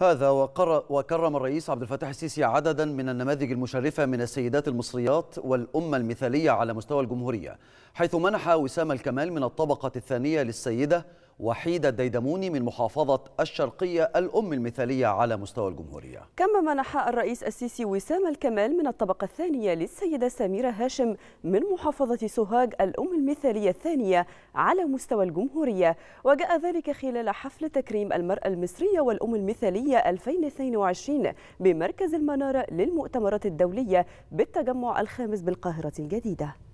هذا وكرم الرئيس عبد الفتاح السيسي عددا من النماذج المشرفة من السيدات المصريات والأمة المثالية على مستوى الجمهورية حيث منح وسام الكمال من الطبقة الثانية للسيدة وحيدة الديدموني من محافظة الشرقية الأم المثالية على مستوى الجمهورية كما منح الرئيس السيسي وسام الكمال من الطبقة الثانية للسيدة سميرة هاشم من محافظة سوهاج الأم المثالية الثانية على مستوى الجمهورية وجاء ذلك خلال حفل تكريم المرأة المصرية والأم المثالية 2022 بمركز المنارة للمؤتمرات الدولية بالتجمع الخامس بالقاهرة الجديدة